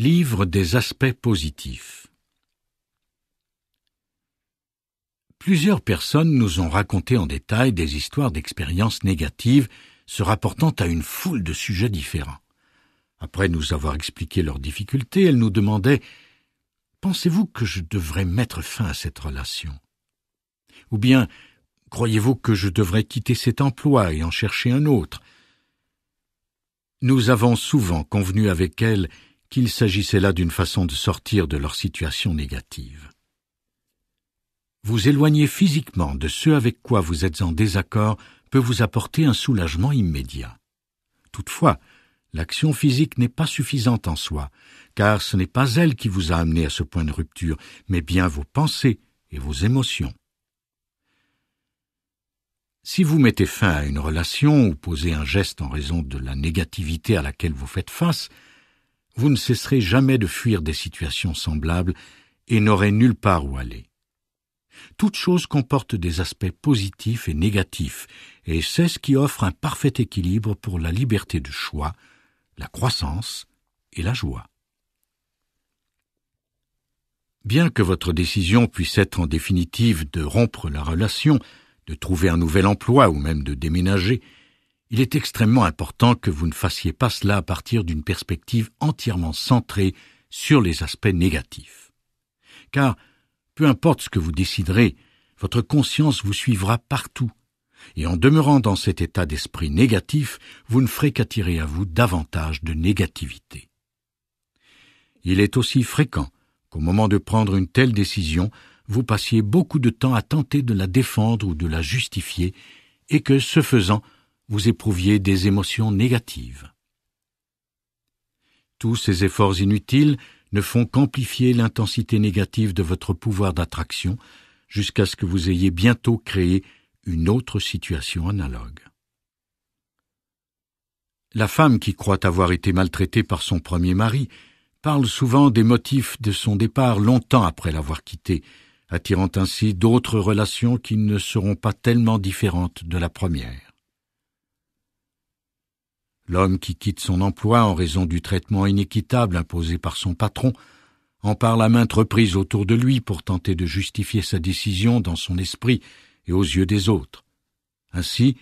livre des aspects positifs. Plusieurs personnes nous ont raconté en détail des histoires d'expériences négatives se rapportant à une foule de sujets différents. Après nous avoir expliqué leurs difficultés, elles nous demandaient Pensez-vous que je devrais mettre fin à cette relation Ou bien Croyez-vous que je devrais quitter cet emploi et en chercher un autre Nous avons souvent convenu avec elles qu'il s'agissait là d'une façon de sortir de leur situation négative. Vous éloigner physiquement de ce avec quoi vous êtes en désaccord peut vous apporter un soulagement immédiat. Toutefois, l'action physique n'est pas suffisante en soi, car ce n'est pas elle qui vous a amené à ce point de rupture, mais bien vos pensées et vos émotions. Si vous mettez fin à une relation ou posez un geste en raison de la négativité à laquelle vous faites face, vous ne cesserez jamais de fuir des situations semblables et n'aurez nulle part où aller. Toute chose comporte des aspects positifs et négatifs, et c'est ce qui offre un parfait équilibre pour la liberté de choix, la croissance et la joie. Bien que votre décision puisse être en définitive de rompre la relation, de trouver un nouvel emploi ou même de déménager, il est extrêmement important que vous ne fassiez pas cela à partir d'une perspective entièrement centrée sur les aspects négatifs. Car, peu importe ce que vous déciderez, votre conscience vous suivra partout, et en demeurant dans cet état d'esprit négatif, vous ne ferez qu'attirer à vous davantage de négativité. Il est aussi fréquent qu'au moment de prendre une telle décision, vous passiez beaucoup de temps à tenter de la défendre ou de la justifier, et que, ce faisant, vous éprouviez des émotions négatives. Tous ces efforts inutiles ne font qu'amplifier l'intensité négative de votre pouvoir d'attraction jusqu'à ce que vous ayez bientôt créé une autre situation analogue. La femme qui croit avoir été maltraitée par son premier mari parle souvent des motifs de son départ longtemps après l'avoir quitté, attirant ainsi d'autres relations qui ne seront pas tellement différentes de la première. L'homme qui quitte son emploi en raison du traitement inéquitable imposé par son patron en parle à maintes reprises autour de lui pour tenter de justifier sa décision dans son esprit et aux yeux des autres. Ainsi,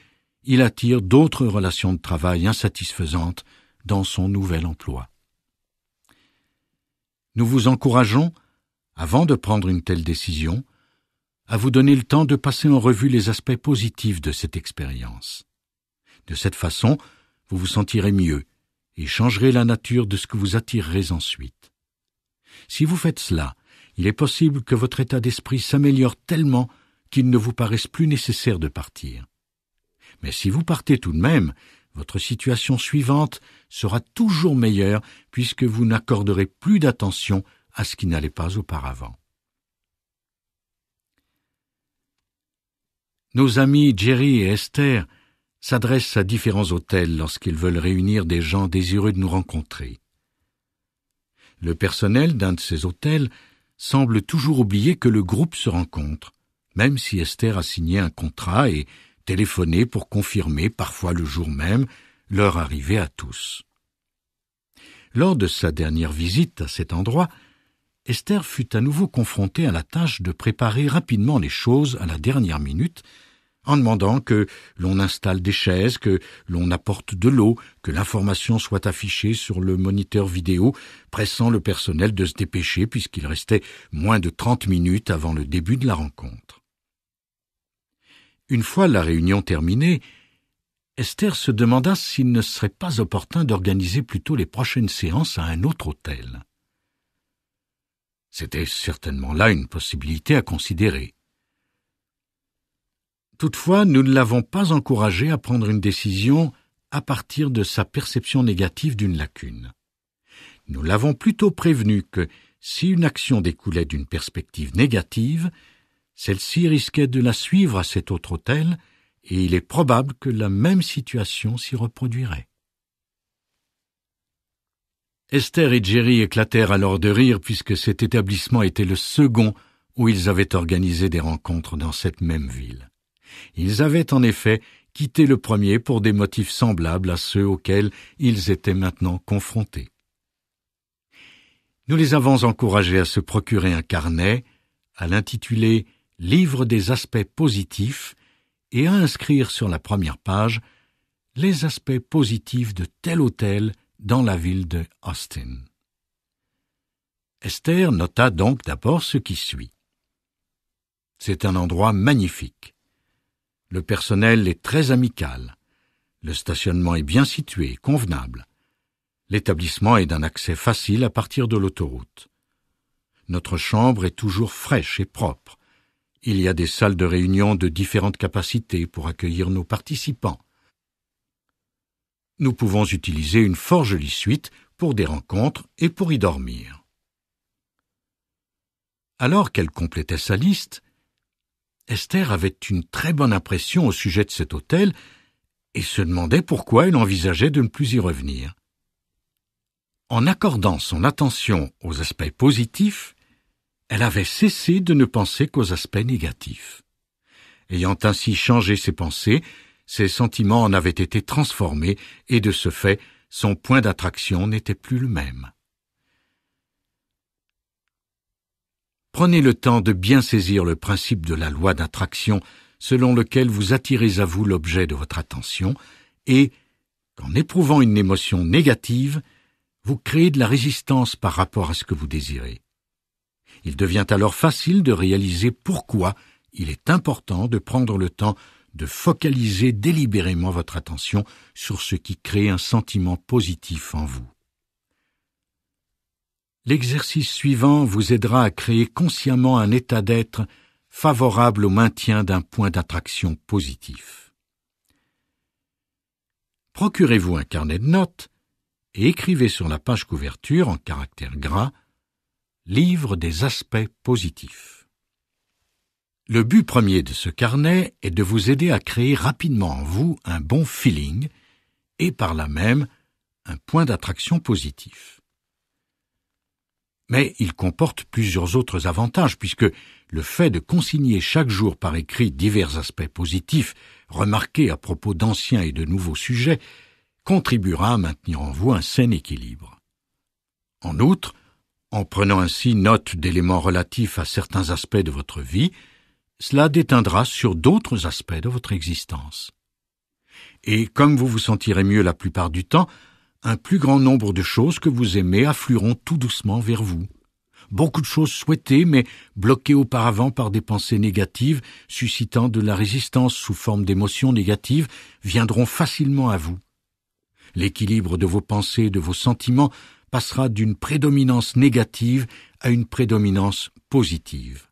il attire d'autres relations de travail insatisfaisantes dans son nouvel emploi. Nous vous encourageons, avant de prendre une telle décision, à vous donner le temps de passer en revue les aspects positifs de cette expérience. De cette façon, vous vous sentirez mieux et changerez la nature de ce que vous attirerez ensuite. Si vous faites cela, il est possible que votre état d'esprit s'améliore tellement qu'il ne vous paraisse plus nécessaire de partir. Mais si vous partez tout de même, votre situation suivante sera toujours meilleure puisque vous n'accorderez plus d'attention à ce qui n'allait pas auparavant. Nos amis Jerry et Esther s'adresse à différents hôtels lorsqu'ils veulent réunir des gens désireux de nous rencontrer. Le personnel d'un de ces hôtels semble toujours oublier que le groupe se rencontre, même si Esther a signé un contrat et téléphoné pour confirmer, parfois le jour même, leur arrivée à tous. Lors de sa dernière visite à cet endroit, Esther fut à nouveau confrontée à la tâche de préparer rapidement les choses à la dernière minute en demandant que l'on installe des chaises, que l'on apporte de l'eau, que l'information soit affichée sur le moniteur vidéo, pressant le personnel de se dépêcher puisqu'il restait moins de trente minutes avant le début de la rencontre. Une fois la réunion terminée, Esther se demanda s'il ne serait pas opportun d'organiser plutôt les prochaines séances à un autre hôtel. C'était certainement là une possibilité à considérer. Toutefois, nous ne l'avons pas encouragé à prendre une décision à partir de sa perception négative d'une lacune. Nous l'avons plutôt prévenu que, si une action découlait d'une perspective négative, celle-ci risquait de la suivre à cet autre hôtel, et il est probable que la même situation s'y reproduirait. Esther et Jerry éclatèrent alors de rire puisque cet établissement était le second où ils avaient organisé des rencontres dans cette même ville. Ils avaient en effet quitté le premier pour des motifs semblables à ceux auxquels ils étaient maintenant confrontés. Nous les avons encouragés à se procurer un carnet, à l'intituler Livre des aspects positifs et à inscrire sur la première page les aspects positifs de tel hôtel dans la ville de Austin. Esther nota donc d'abord ce qui suit. C'est un endroit magnifique. Le personnel est très amical. Le stationnement est bien situé, convenable. L'établissement est d'un accès facile à partir de l'autoroute. Notre chambre est toujours fraîche et propre. Il y a des salles de réunion de différentes capacités pour accueillir nos participants. Nous pouvons utiliser une fort jolie suite pour des rencontres et pour y dormir. Alors qu'elle complétait sa liste, Esther avait une très bonne impression au sujet de cet hôtel et se demandait pourquoi elle envisageait de ne plus y revenir. En accordant son attention aux aspects positifs, elle avait cessé de ne penser qu'aux aspects négatifs. Ayant ainsi changé ses pensées, ses sentiments en avaient été transformés et de ce fait, son point d'attraction n'était plus le même. Prenez le temps de bien saisir le principe de la loi d'attraction selon lequel vous attirez à vous l'objet de votre attention et, qu'en éprouvant une émotion négative, vous créez de la résistance par rapport à ce que vous désirez. Il devient alors facile de réaliser pourquoi il est important de prendre le temps de focaliser délibérément votre attention sur ce qui crée un sentiment positif en vous. L'exercice suivant vous aidera à créer consciemment un état d'être favorable au maintien d'un point d'attraction positif. Procurez-vous un carnet de notes et écrivez sur la page couverture en caractère gras Livre des aspects positifs. Le but premier de ce carnet est de vous aider à créer rapidement en vous un bon feeling et par là même un point d'attraction positif. Mais il comporte plusieurs autres avantages, puisque le fait de consigner chaque jour par écrit divers aspects positifs remarqués à propos d'anciens et de nouveaux sujets contribuera à maintenir en vous un sain équilibre. En outre, en prenant ainsi note d'éléments relatifs à certains aspects de votre vie, cela déteindra sur d'autres aspects de votre existence. Et comme vous vous sentirez mieux la plupart du temps, un plus grand nombre de choses que vous aimez afflueront tout doucement vers vous. Beaucoup de choses souhaitées, mais bloquées auparavant par des pensées négatives, suscitant de la résistance sous forme d'émotions négatives, viendront facilement à vous. L'équilibre de vos pensées et de vos sentiments passera d'une prédominance négative à une prédominance positive.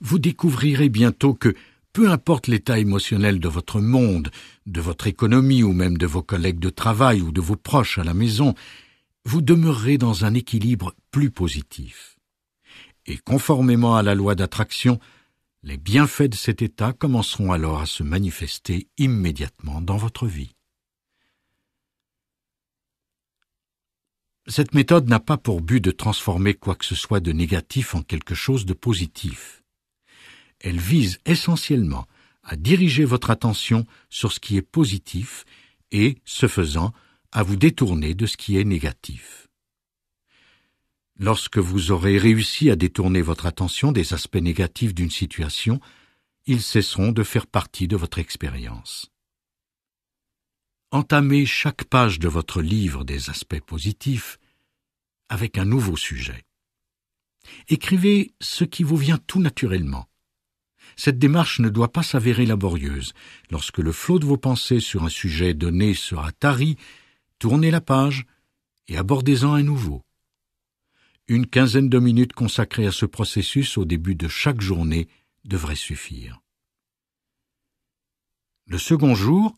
Vous découvrirez bientôt que peu importe l'état émotionnel de votre monde, de votre économie ou même de vos collègues de travail ou de vos proches à la maison, vous demeurerez dans un équilibre plus positif. Et conformément à la loi d'attraction, les bienfaits de cet état commenceront alors à se manifester immédiatement dans votre vie. Cette méthode n'a pas pour but de transformer quoi que ce soit de négatif en quelque chose de positif. Elle vise essentiellement à diriger votre attention sur ce qui est positif et, ce faisant, à vous détourner de ce qui est négatif. Lorsque vous aurez réussi à détourner votre attention des aspects négatifs d'une situation, ils cesseront de faire partie de votre expérience. Entamez chaque page de votre livre des aspects positifs avec un nouveau sujet. Écrivez ce qui vous vient tout naturellement, cette démarche ne doit pas s'avérer laborieuse. Lorsque le flot de vos pensées sur un sujet donné sera tari, tournez la page et abordez-en un nouveau. Une quinzaine de minutes consacrées à ce processus au début de chaque journée devrait suffire. Le second jour,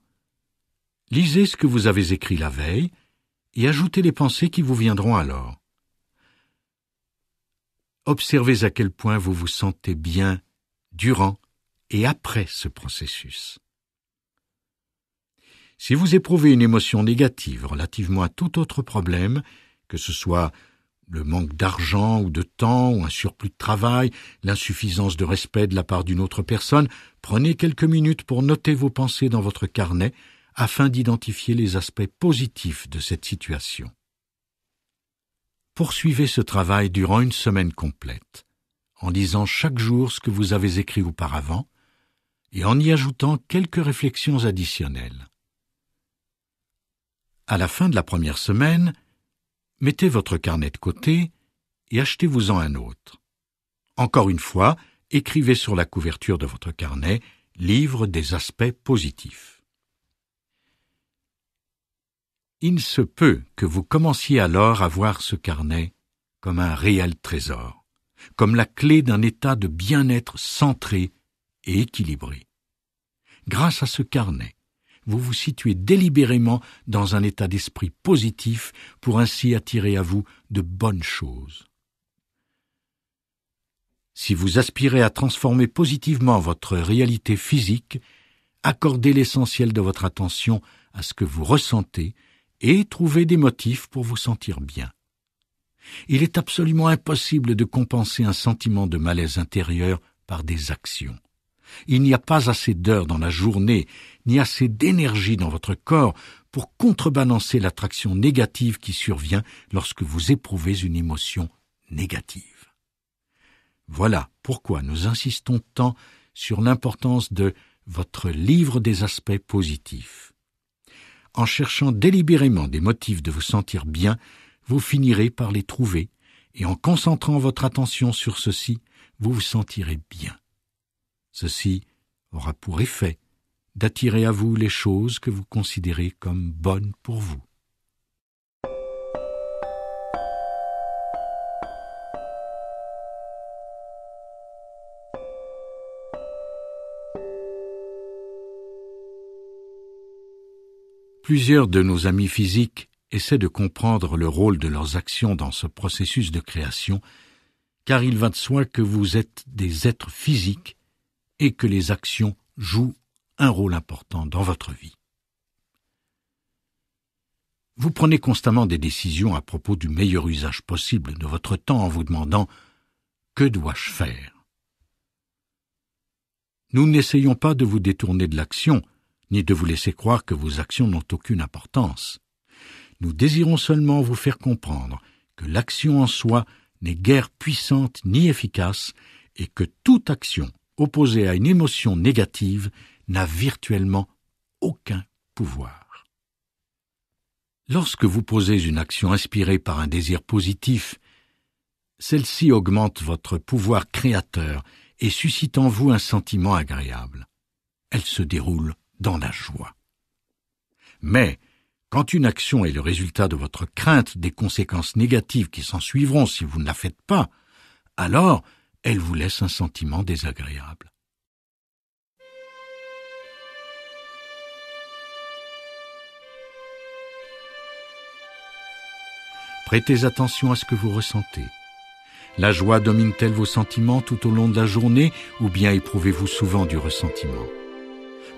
lisez ce que vous avez écrit la veille et ajoutez les pensées qui vous viendront alors. Observez à quel point vous vous sentez bien durant et après ce processus. Si vous éprouvez une émotion négative relativement à tout autre problème, que ce soit le manque d'argent ou de temps ou un surplus de travail, l'insuffisance de respect de la part d'une autre personne, prenez quelques minutes pour noter vos pensées dans votre carnet afin d'identifier les aspects positifs de cette situation. Poursuivez ce travail durant une semaine complète en disant chaque jour ce que vous avez écrit auparavant et en y ajoutant quelques réflexions additionnelles. À la fin de la première semaine, mettez votre carnet de côté et achetez-vous-en un autre. Encore une fois, écrivez sur la couverture de votre carnet Livre des aspects positifs. Il se peut que vous commenciez alors à voir ce carnet comme un réel trésor comme la clé d'un état de bien-être centré et équilibré. Grâce à ce carnet, vous vous situez délibérément dans un état d'esprit positif pour ainsi attirer à vous de bonnes choses. Si vous aspirez à transformer positivement votre réalité physique, accordez l'essentiel de votre attention à ce que vous ressentez et trouvez des motifs pour vous sentir bien. Il est absolument impossible de compenser un sentiment de malaise intérieur par des actions. Il n'y a pas assez d'heures dans la journée, ni assez d'énergie dans votre corps pour contrebalancer l'attraction négative qui survient lorsque vous éprouvez une émotion négative. Voilà pourquoi nous insistons tant sur l'importance de votre livre des aspects positifs. En cherchant délibérément des motifs de vous sentir bien, vous finirez par les trouver, et en concentrant votre attention sur ceci, vous vous sentirez bien. Ceci aura pour effet d'attirer à vous les choses que vous considérez comme bonnes pour vous. Plusieurs de nos amis physiques Essayez de comprendre le rôle de leurs actions dans ce processus de création, car il va de soi que vous êtes des êtres physiques et que les actions jouent un rôle important dans votre vie. Vous prenez constamment des décisions à propos du meilleur usage possible de votre temps en vous demandant Que dois-je faire Nous n'essayons pas de vous détourner de l'action, ni de vous laisser croire que vos actions n'ont aucune importance. Nous désirons seulement vous faire comprendre que l'action en soi n'est guère puissante ni efficace, et que toute action opposée à une émotion négative n'a virtuellement aucun pouvoir. Lorsque vous posez une action inspirée par un désir positif, celle-ci augmente votre pouvoir créateur et suscite en vous un sentiment agréable. Elle se déroule dans la joie. Mais quand une action est le résultat de votre crainte des conséquences négatives qui s'ensuivront si vous ne la faites pas, alors elle vous laisse un sentiment désagréable. Prêtez attention à ce que vous ressentez. La joie domine-t-elle vos sentiments tout au long de la journée ou bien éprouvez-vous souvent du ressentiment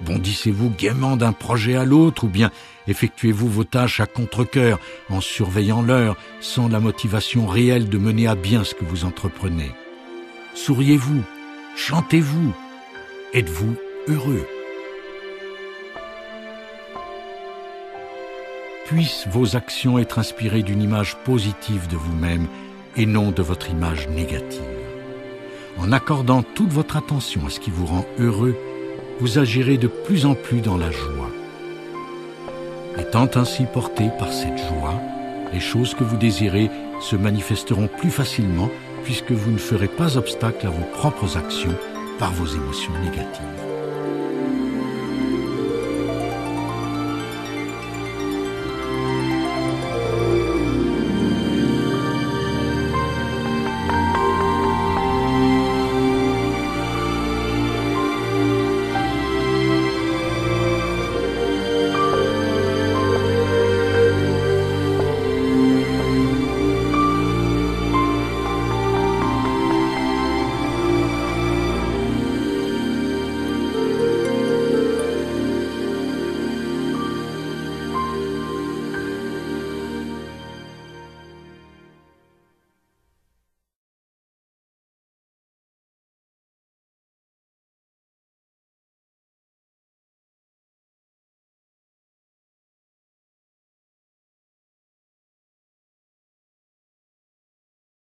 Bondissez-vous gaiement d'un projet à l'autre ou bien effectuez-vous vos tâches à contre coeur en surveillant l'heure sans la motivation réelle de mener à bien ce que vous entreprenez. Souriez-vous, chantez-vous, êtes-vous heureux. Puissent vos actions être inspirées d'une image positive de vous-même et non de votre image négative. En accordant toute votre attention à ce qui vous rend heureux, vous agirez de plus en plus dans la joie. Étant ainsi porté par cette joie, les choses que vous désirez se manifesteront plus facilement puisque vous ne ferez pas obstacle à vos propres actions par vos émotions négatives.